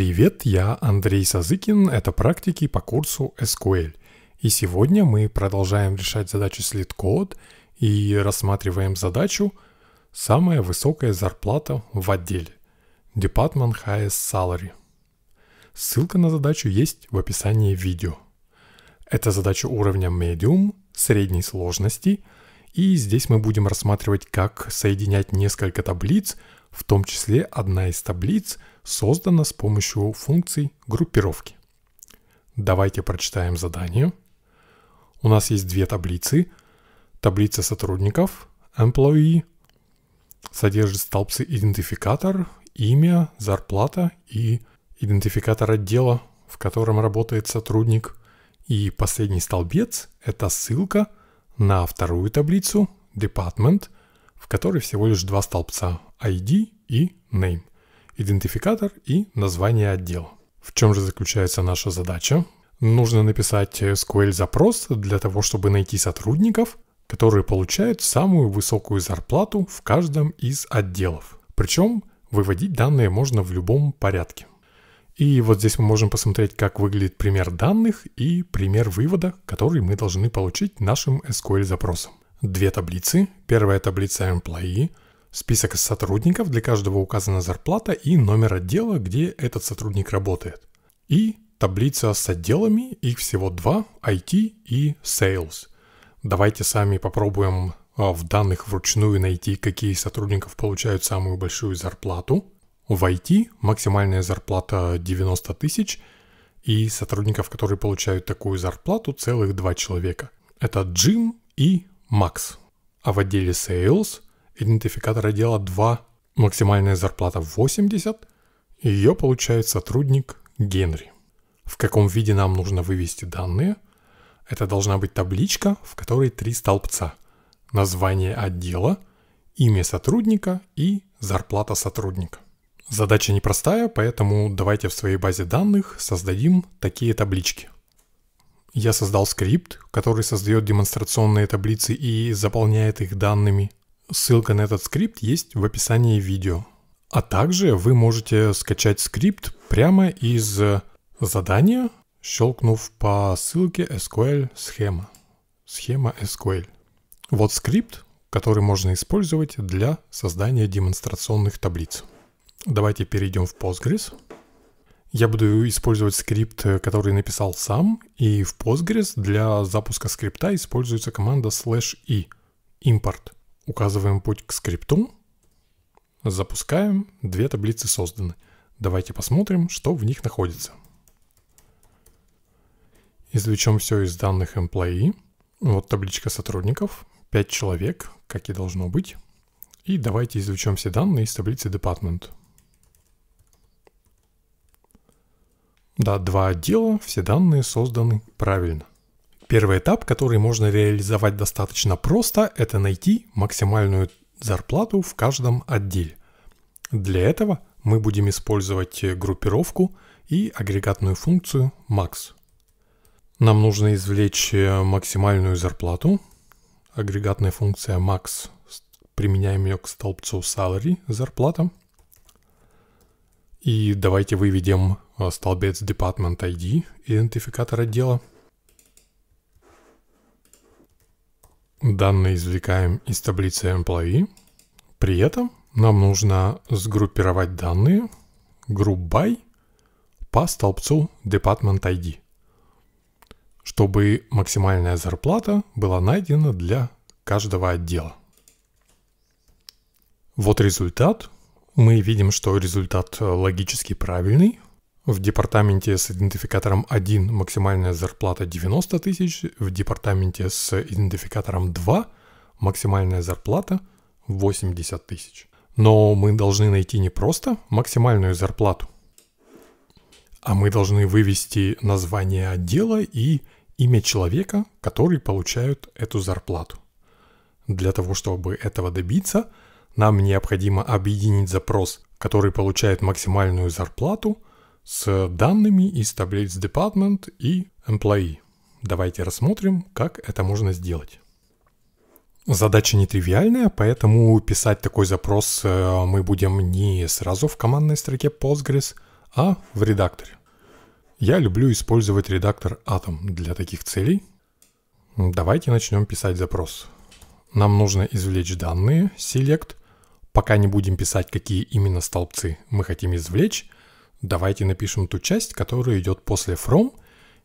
Привет, я Андрей Сазыкин, это практики по курсу SQL. И сегодня мы продолжаем решать задачу слит-код и рассматриваем задачу «Самая высокая зарплата в отделе» Department Highest Salary. Ссылка на задачу есть в описании видео. Это задача уровня Medium, средней сложности – и здесь мы будем рассматривать, как соединять несколько таблиц, в том числе одна из таблиц создана с помощью функций группировки. Давайте прочитаем задание. У нас есть две таблицы. Таблица сотрудников, employee, содержит столбцы идентификатор, имя, зарплата и идентификатор отдела, в котором работает сотрудник. И последний столбец – это ссылка – на вторую таблицу Department, в которой всего лишь два столбца ID и Name, идентификатор и название отдела. В чем же заключается наша задача? Нужно написать SQL-запрос для того, чтобы найти сотрудников, которые получают самую высокую зарплату в каждом из отделов. Причем выводить данные можно в любом порядке. И вот здесь мы можем посмотреть, как выглядит пример данных и пример вывода, который мы должны получить нашим SQL запросом. Две таблицы. Первая таблица Employee, список сотрудников, для каждого указана зарплата и номер отдела, где этот сотрудник работает. И таблица с отделами, их всего два, IT и Sales. Давайте сами попробуем а, в данных вручную найти, какие сотрудников получают самую большую зарплату – в IT максимальная зарплата 90 тысяч, и сотрудников, которые получают такую зарплату, целых два человека. Это Джим и Макс. А в отделе Sales идентификатор отдела 2, максимальная зарплата 80, ее получает сотрудник Генри. В каком виде нам нужно вывести данные? Это должна быть табличка, в которой три столбца. Название отдела, имя сотрудника и зарплата сотрудника. Задача непростая, поэтому давайте в своей базе данных создадим такие таблички. Я создал скрипт, который создает демонстрационные таблицы и заполняет их данными. Ссылка на этот скрипт есть в описании видео. А также вы можете скачать скрипт прямо из задания, щелкнув по ссылке SQL схема. Схема SQL. Вот скрипт, который можно использовать для создания демонстрационных таблиц. Давайте перейдем в Postgres. Я буду использовать скрипт, э, который написал сам, и в Postgres для запуска скрипта используется команда slash i import. Указываем путь к скрипту, запускаем, две таблицы созданы. Давайте посмотрим, что в них находится. Извлечем все из данных employee. Вот табличка сотрудников, 5 человек, как и должно быть. И давайте извлечем все данные из таблицы department. Да, два отдела, все данные созданы правильно. Первый этап, который можно реализовать достаточно просто, это найти максимальную зарплату в каждом отделе. Для этого мы будем использовать группировку и агрегатную функцию max. Нам нужно извлечь э, максимальную зарплату. Агрегатная функция max, применяем ее к столбцу salary, зарплата. И давайте выведем э, столбец Department ID, идентификатор отдела. Данные извлекаем из таблицы Employee. При этом нам нужно сгруппировать данные Group By по столбцу Department ID, чтобы максимальная зарплата была найдена для каждого отдела. Вот результат – мы видим, что результат э, логически правильный. В департаменте с идентификатором 1 максимальная зарплата 90 тысяч, в департаменте с идентификатором 2 максимальная зарплата 80 тысяч. Но мы должны найти не просто максимальную зарплату, а мы должны вывести название отдела и имя человека, который получает эту зарплату. Для того, чтобы этого добиться – нам необходимо объединить запрос, который получает максимальную зарплату, с данными из таблиц Department и Employee. Давайте рассмотрим, как это можно сделать. Задача нетривиальная, поэтому писать такой запрос э, мы будем не сразу в командной строке Postgres, а в редакторе. Я люблю использовать редактор Atom для таких целей. Давайте начнем писать запрос. Нам нужно извлечь данные select пока не будем писать, какие именно столбцы мы хотим извлечь, давайте напишем ту часть, которая идет после from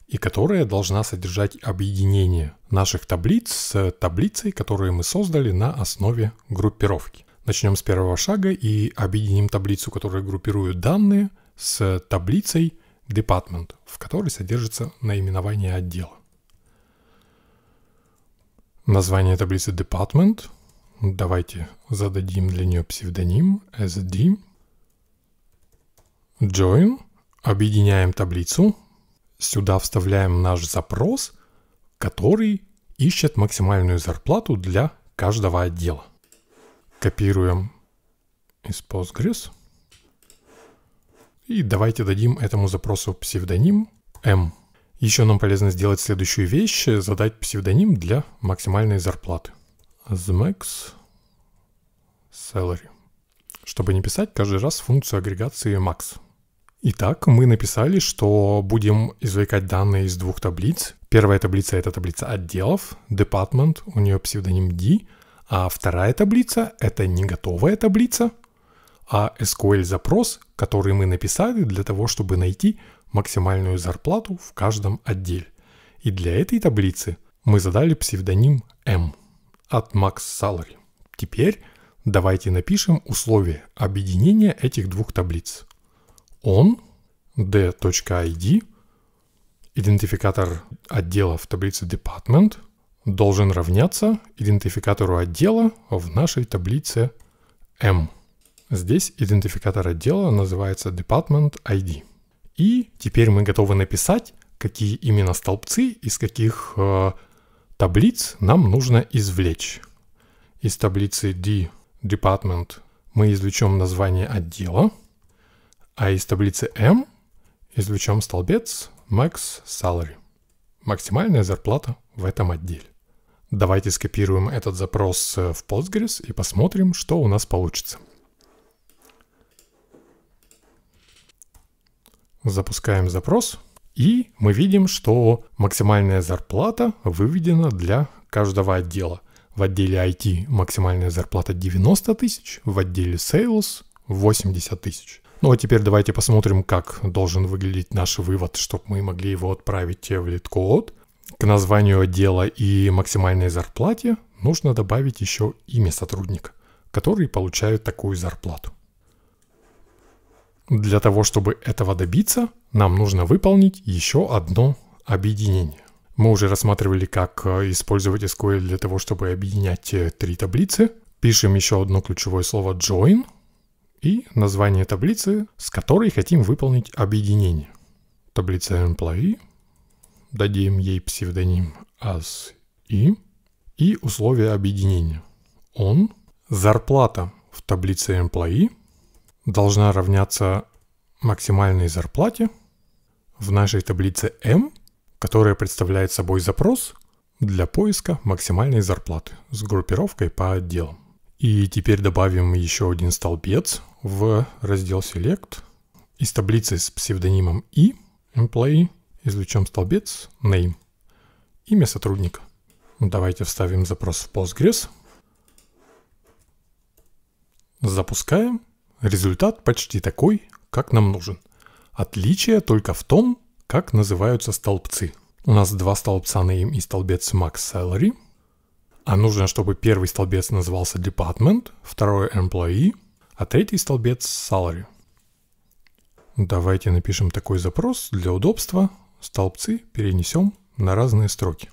и которая должна содержать объединение наших таблиц с таблицей, которую мы создали на основе группировки. Начнем с первого шага и объединим таблицу, которая группирует данные, с таблицей department, в которой содержится наименование отдела. Название таблицы department Давайте зададим для нее псевдоним sd. Join. Объединяем таблицу. Сюда вставляем наш запрос, который ищет максимальную зарплату для каждого отдела. Копируем из Postgres. И давайте дадим этому запросу псевдоним M. Еще нам полезно сделать следующую вещь, задать псевдоним для максимальной зарплаты max salary, чтобы не писать каждый раз функцию агрегации max. Итак, мы написали, что будем извлекать данные из двух таблиц. Первая таблица — это таблица отделов, department, у нее псевдоним D, а вторая таблица — это не готовая таблица, а SQL-запрос, который мы написали для того, чтобы найти максимальную зарплату в каждом отделе. И для этой таблицы мы задали псевдоним M от Max Salary. Теперь давайте напишем условия объединения этих двух таблиц. On d.id, идентификатор отдела в таблице Department, должен равняться идентификатору отдела в нашей таблице M. Здесь идентификатор отдела называется Department ID. И теперь мы готовы написать, какие именно столбцы, из каких э, Таблиц нам нужно извлечь. Из таблицы D Department мы извлечем название отдела, а из таблицы M извлечем столбец Max Salary. Максимальная зарплата в этом отделе. Давайте скопируем этот запрос э, в Postgres и посмотрим, что у нас получится. Запускаем запрос. И мы видим, что максимальная зарплата выведена для каждого отдела. В отделе IT максимальная зарплата 90 тысяч, в отделе Sales 80 тысяч. Ну а теперь давайте посмотрим, как должен выглядеть наш вывод, чтобы мы могли его отправить в лид-код. К названию отдела и максимальной зарплате нужно добавить еще имя сотрудника, который получает такую зарплату. Для того, чтобы этого добиться, нам нужно выполнить еще одно объединение. Мы уже рассматривали, как э, использовать SQL для того, чтобы объединять э, три таблицы. Пишем еще одно ключевое слово join и название таблицы, с которой хотим выполнить объединение. Таблица employee, дадим ей псевдоним as и и условия объединения. Он, зарплата в таблице employee должна равняться максимальной зарплате – в нашей таблице M, которая представляет собой запрос для поиска максимальной зарплаты с группировкой по отделам. И теперь добавим еще один столбец в раздел Select. Из таблицы с псевдонимом E, Employee, извлечем столбец Name, имя сотрудника. Ну, давайте вставим запрос в Postgres. Запускаем. Результат почти такой, как нам нужен – Отличие только в том, как называются столбцы. У нас два столбца name и столбец max salary. А нужно, чтобы первый столбец назывался department, второй employee, а третий столбец salary. Давайте напишем такой запрос для удобства. Столбцы перенесем на разные строки.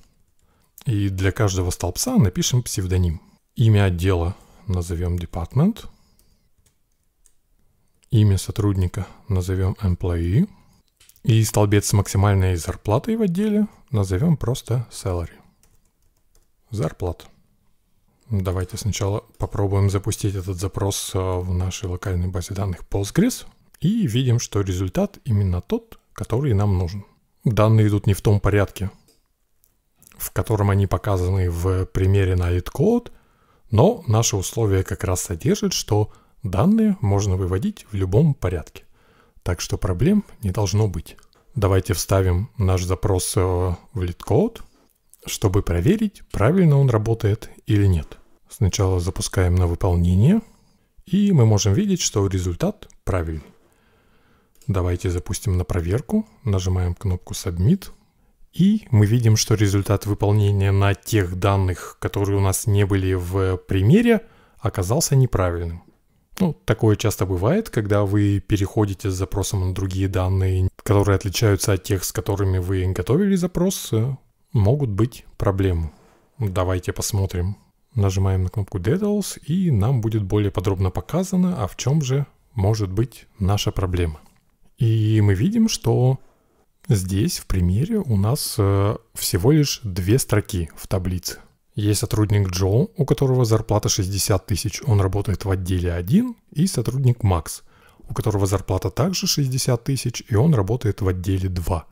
И для каждого столбца напишем псевдоним. Имя отдела назовем department – имя сотрудника назовем employee. И столбец с максимальной зарплатой в отделе назовем просто salary. Зарплат. Давайте сначала попробуем запустить этот запрос э, в нашей локальной базе данных Postgres и видим, что результат именно тот, который нам нужен. Данные идут не в том порядке, в котором они показаны в примере на код, но наше условие как раз содержит, что Данные можно выводить в любом порядке, так что проблем не должно быть. Давайте вставим наш запрос э, в лид-код, чтобы проверить, правильно он работает или нет. Сначала запускаем на выполнение, и мы можем видеть, что результат правильный. Давайте запустим на проверку, нажимаем кнопку Submit, и мы видим, что результат выполнения на тех данных, которые у нас не были в примере, оказался неправильным. Ну, такое часто бывает, когда вы переходите с запросом на другие данные, которые отличаются от тех, с которыми вы готовили запрос, э, могут быть проблемы. Давайте посмотрим. Нажимаем на кнопку Details, и нам будет более подробно показано, а в чем же может быть наша проблема. И мы видим, что здесь в примере у нас э, всего лишь две строки в таблице – есть сотрудник Джо, у которого зарплата 60 тысяч, он работает в отделе 1, и сотрудник Макс, у которого зарплата также 60 тысяч, и он работает в отделе 2.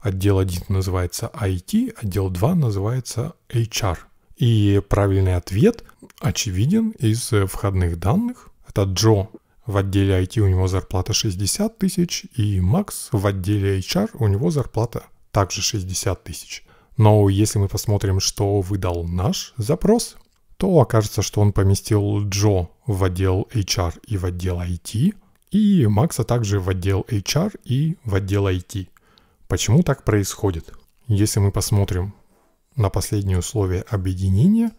Отдел 1 называется IT, отдел 2 называется HR. И правильный ответ очевиден из входных данных. Это Джо в отделе IT у него зарплата 60 тысяч, и Макс в отделе HR у него зарплата также 60 тысяч. Но если мы посмотрим, что выдал наш запрос, то окажется, что он поместил Джо в отдел HR и в отдел IT, и Макса также в отдел HR и в отдел IT. Почему так происходит? Если мы посмотрим на последнее условие объединения,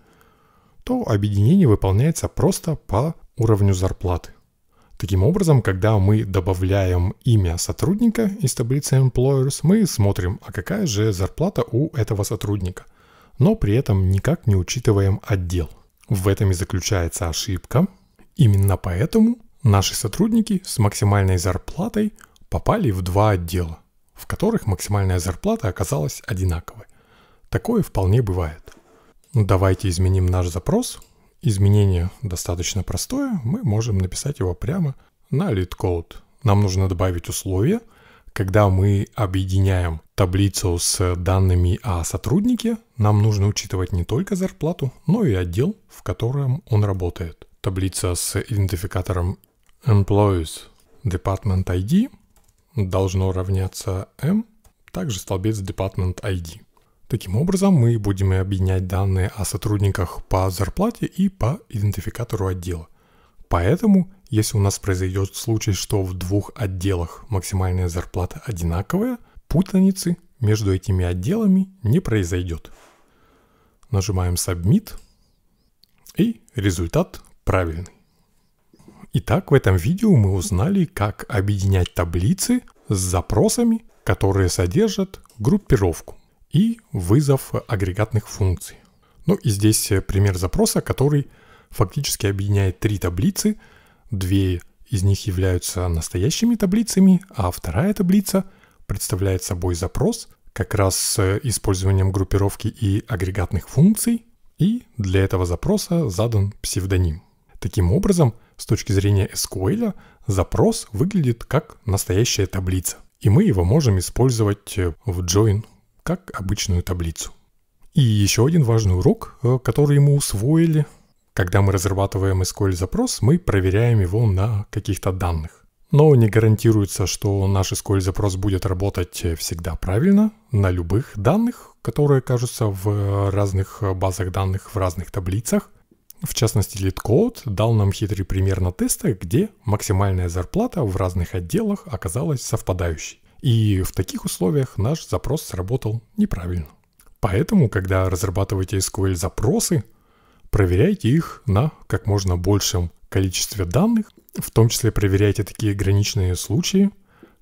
то объединение выполняется просто по уровню зарплаты. Таким образом, когда мы добавляем имя сотрудника из таблицы Employers, мы смотрим, а какая же зарплата у этого сотрудника, но при этом никак не учитываем отдел. В этом и заключается ошибка. Именно поэтому наши сотрудники с максимальной зарплатой попали в два отдела, в которых максимальная зарплата оказалась одинаковой. Такое вполне бывает. Давайте изменим наш запрос – изменение достаточно простое, мы можем написать его прямо на lead-code. Нам нужно добавить условие, когда мы объединяем таблицу с данными о сотруднике, нам нужно учитывать не только зарплату, но и отдел, в котором он работает. Таблица с идентификатором employees department ID должно равняться m, также столбец department ID. Таким образом, мы будем объединять данные о сотрудниках по зарплате и по идентификатору отдела. Поэтому, если у нас произойдет случай, что в двух отделах максимальная зарплата одинаковая, путаницы между этими отделами не произойдет. Нажимаем Submit и результат правильный. Итак, в этом видео мы узнали, как объединять таблицы с запросами, которые содержат группировку и вызов агрегатных функций. Ну и здесь э, пример запроса, который фактически объединяет три таблицы. Две из них являются настоящими таблицами, а вторая таблица представляет собой запрос как раз с э, использованием группировки и агрегатных функций, и для этого запроса задан псевдоним. Таким образом, с точки зрения SQL, запрос выглядит как настоящая таблица, и мы его можем использовать э, в join как обычную таблицу. И еще один важный урок, э, который мы усвоили. Когда мы разрабатываем SQL-запрос, мы проверяем его на каких-то данных. Но не гарантируется, что наш SQL-запрос будет работать э, всегда правильно на любых данных, которые окажутся в э, разных базах данных, в разных таблицах. В частности, LeetCode дал нам хитрый пример на тестах, где максимальная зарплата в разных отделах оказалась совпадающей. И в таких условиях наш запрос сработал неправильно. Поэтому, когда разрабатываете SQL-запросы, проверяйте их на как можно большем количестве данных, в том числе проверяйте такие граничные случаи,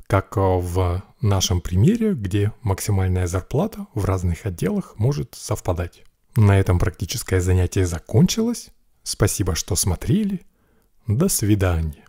как э, в нашем примере, где максимальная зарплата в разных отделах может совпадать. На этом практическое занятие закончилось. Спасибо, что смотрели. До свидания.